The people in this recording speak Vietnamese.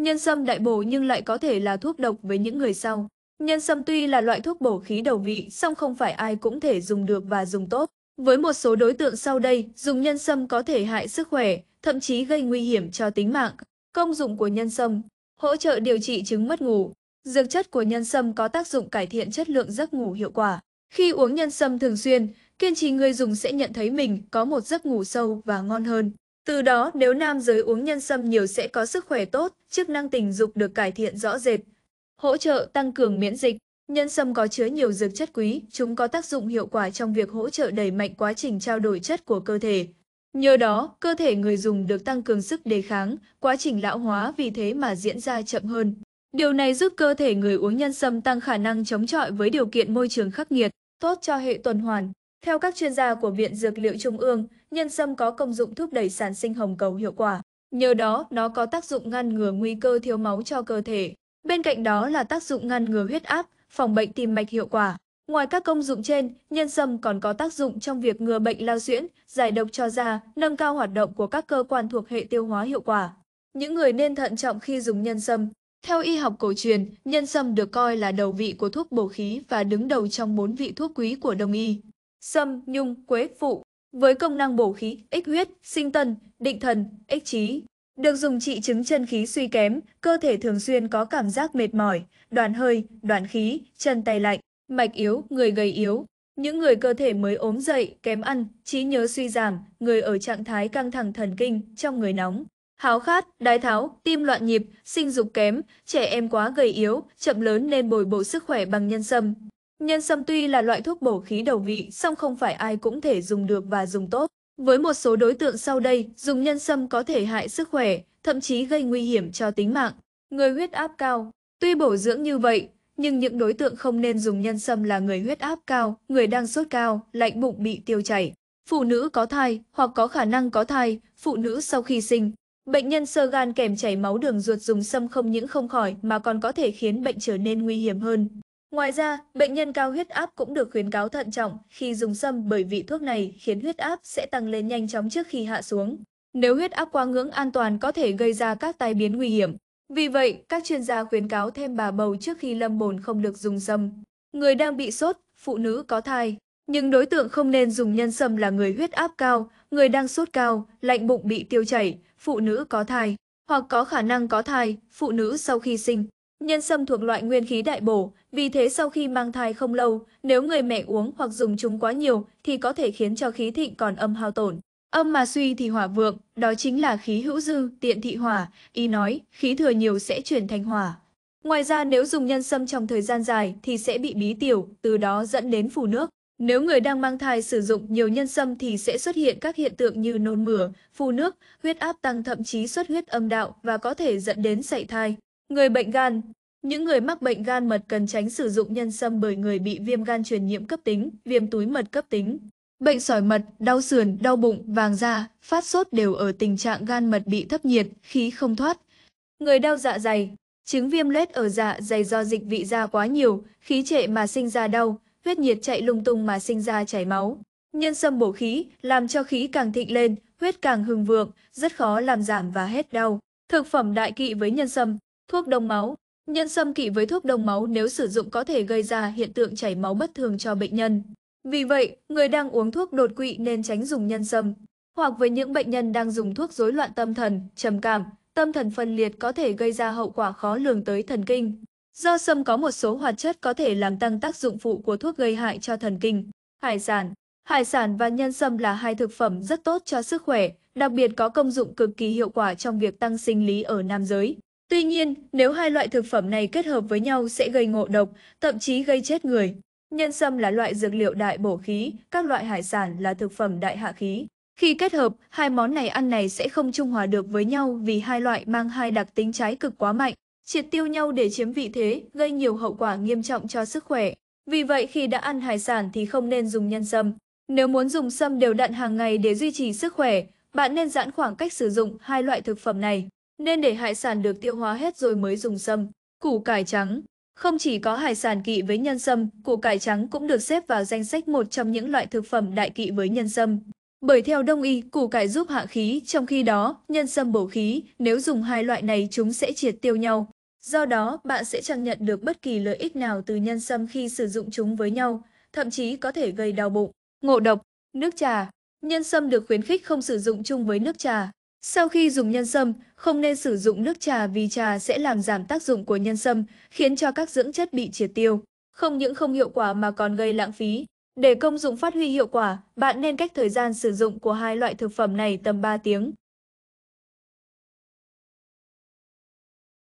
Nhân sâm đại bổ nhưng lại có thể là thuốc độc với những người sau. Nhân sâm tuy là loại thuốc bổ khí đầu vị, song không phải ai cũng thể dùng được và dùng tốt. Với một số đối tượng sau đây, dùng nhân sâm có thể hại sức khỏe, thậm chí gây nguy hiểm cho tính mạng. Công dụng của nhân sâm Hỗ trợ điều trị chứng mất ngủ Dược chất của nhân sâm có tác dụng cải thiện chất lượng giấc ngủ hiệu quả. Khi uống nhân sâm thường xuyên, kiên trì người dùng sẽ nhận thấy mình có một giấc ngủ sâu và ngon hơn. Từ đó, nếu nam giới uống nhân sâm nhiều sẽ có sức khỏe tốt, chức năng tình dục được cải thiện rõ rệt. Hỗ trợ tăng cường miễn dịch Nhân sâm có chứa nhiều dược chất quý, chúng có tác dụng hiệu quả trong việc hỗ trợ đẩy mạnh quá trình trao đổi chất của cơ thể. Nhờ đó, cơ thể người dùng được tăng cường sức đề kháng, quá trình lão hóa vì thế mà diễn ra chậm hơn. Điều này giúp cơ thể người uống nhân sâm tăng khả năng chống chọi với điều kiện môi trường khắc nghiệt, tốt cho hệ tuần hoàn. Theo các chuyên gia của Viện Dược liệu Trung ương, nhân sâm có công dụng thúc đẩy sản sinh hồng cầu hiệu quả. Nhờ đó, nó có tác dụng ngăn ngừa nguy cơ thiếu máu cho cơ thể. Bên cạnh đó là tác dụng ngăn ngừa huyết áp, phòng bệnh tim mạch hiệu quả. Ngoài các công dụng trên, nhân sâm còn có tác dụng trong việc ngừa bệnh lao suyễn, giải độc cho da, nâng cao hoạt động của các cơ quan thuộc hệ tiêu hóa hiệu quả. Những người nên thận trọng khi dùng nhân sâm. Theo y học cổ truyền, nhân sâm được coi là đầu vị của thuốc bổ khí và đứng đầu trong bốn vị thuốc quý của Đông y sâm, nhung, quế, phụ, với công năng bổ khí, ích huyết, sinh tân, định thần, ích trí. Được dùng trị chứng chân khí suy kém, cơ thể thường xuyên có cảm giác mệt mỏi, đoàn hơi, đoàn khí, chân tay lạnh, mạch yếu, người gầy yếu. Những người cơ thể mới ốm dậy, kém ăn, trí nhớ suy giảm, người ở trạng thái căng thẳng thần kinh, trong người nóng, háo khát, đái tháo, tim loạn nhịp, sinh dục kém, trẻ em quá gầy yếu, chậm lớn nên bồi bổ sức khỏe bằng nhân sâm. Nhân sâm tuy là loại thuốc bổ khí đầu vị, song không phải ai cũng thể dùng được và dùng tốt. Với một số đối tượng sau đây, dùng nhân sâm có thể hại sức khỏe, thậm chí gây nguy hiểm cho tính mạng. Người huyết áp cao, tuy bổ dưỡng như vậy, nhưng những đối tượng không nên dùng nhân sâm là người huyết áp cao, người đang sốt cao, lạnh bụng bị tiêu chảy, phụ nữ có thai hoặc có khả năng có thai, phụ nữ sau khi sinh. Bệnh nhân sơ gan kèm chảy máu đường ruột dùng sâm không những không khỏi mà còn có thể khiến bệnh trở nên nguy hiểm hơn. Ngoài ra, bệnh nhân cao huyết áp cũng được khuyến cáo thận trọng khi dùng sâm bởi vị thuốc này khiến huyết áp sẽ tăng lên nhanh chóng trước khi hạ xuống. Nếu huyết áp quá ngưỡng an toàn có thể gây ra các tai biến nguy hiểm. Vì vậy, các chuyên gia khuyến cáo thêm bà bầu trước khi lâm bồn không được dùng sâm. Người đang bị sốt, phụ nữ có thai. Nhưng đối tượng không nên dùng nhân sâm là người huyết áp cao, người đang sốt cao, lạnh bụng bị tiêu chảy, phụ nữ có thai, hoặc có khả năng có thai, phụ nữ sau khi sinh. Nhân sâm thuộc loại nguyên khí đại bổ, vì thế sau khi mang thai không lâu, nếu người mẹ uống hoặc dùng chúng quá nhiều thì có thể khiến cho khí thịnh còn âm hao tổn. Âm mà suy thì hỏa vượng, đó chính là khí hữu dư, tiện thị hỏa, ý nói khí thừa nhiều sẽ chuyển thành hỏa. Ngoài ra nếu dùng nhân sâm trong thời gian dài thì sẽ bị bí tiểu, từ đó dẫn đến phù nước. Nếu người đang mang thai sử dụng nhiều nhân sâm thì sẽ xuất hiện các hiện tượng như nôn mửa, phù nước, huyết áp tăng thậm chí xuất huyết âm đạo và có thể dẫn đến sảy thai. Người bệnh gan Những người mắc bệnh gan mật cần tránh sử dụng nhân sâm bởi người bị viêm gan truyền nhiễm cấp tính, viêm túi mật cấp tính. Bệnh sỏi mật, đau sườn, đau bụng, vàng da, phát sốt đều ở tình trạng gan mật bị thấp nhiệt, khí không thoát. Người đau dạ dày, chứng viêm lết ở dạ dày do dịch vị da quá nhiều, khí trệ mà sinh ra đau, huyết nhiệt chạy lung tung mà sinh ra chảy máu. Nhân sâm bổ khí, làm cho khí càng thịnh lên, huyết càng hưng vượng, rất khó làm giảm và hết đau. Thực phẩm đại kỵ với nhân sâm, Thuốc đông máu Nhân sâm kỵ với thuốc đông máu nếu sử dụng có thể gây ra hiện tượng chảy máu bất thường cho bệnh nhân. Vì vậy, người đang uống thuốc đột quỵ nên tránh dùng nhân sâm, hoặc với những bệnh nhân đang dùng thuốc rối loạn tâm thần, trầm cảm, tâm thần phân liệt có thể gây ra hậu quả khó lường tới thần kinh. Do sâm có một số hoạt chất có thể làm tăng tác dụng phụ của thuốc gây hại cho thần kinh. Hải sản Hải sản và nhân sâm là hai thực phẩm rất tốt cho sức khỏe, đặc biệt có công dụng cực kỳ hiệu quả trong việc tăng sinh lý ở nam giới. Tuy nhiên, nếu hai loại thực phẩm này kết hợp với nhau sẽ gây ngộ độc, thậm chí gây chết người. Nhân sâm là loại dược liệu đại bổ khí, các loại hải sản là thực phẩm đại hạ khí. Khi kết hợp, hai món này ăn này sẽ không trung hòa được với nhau vì hai loại mang hai đặc tính trái cực quá mạnh, triệt tiêu nhau để chiếm vị thế, gây nhiều hậu quả nghiêm trọng cho sức khỏe. Vì vậy khi đã ăn hải sản thì không nên dùng nhân sâm. Nếu muốn dùng sâm đều đặn hàng ngày để duy trì sức khỏe, bạn nên giãn khoảng cách sử dụng hai loại thực phẩm này nên để hải sản được tiêu hóa hết rồi mới dùng sâm, củ cải trắng. Không chỉ có hải sản kỵ với nhân sâm, củ cải trắng cũng được xếp vào danh sách một trong những loại thực phẩm đại kỵ với nhân sâm. Bởi theo đông y, củ cải giúp hạ khí, trong khi đó, nhân sâm bổ khí, nếu dùng hai loại này chúng sẽ triệt tiêu nhau. Do đó, bạn sẽ chẳng nhận được bất kỳ lợi ích nào từ nhân sâm khi sử dụng chúng với nhau, thậm chí có thể gây đau bụng, ngộ độc, nước trà. Nhân sâm được khuyến khích không sử dụng chung với nước trà, sau khi dùng nhân sâm, không nên sử dụng nước trà vì trà sẽ làm giảm tác dụng của nhân sâm, khiến cho các dưỡng chất bị triệt tiêu. Không những không hiệu quả mà còn gây lãng phí. Để công dụng phát huy hiệu quả, bạn nên cách thời gian sử dụng của hai loại thực phẩm này tầm 3 tiếng.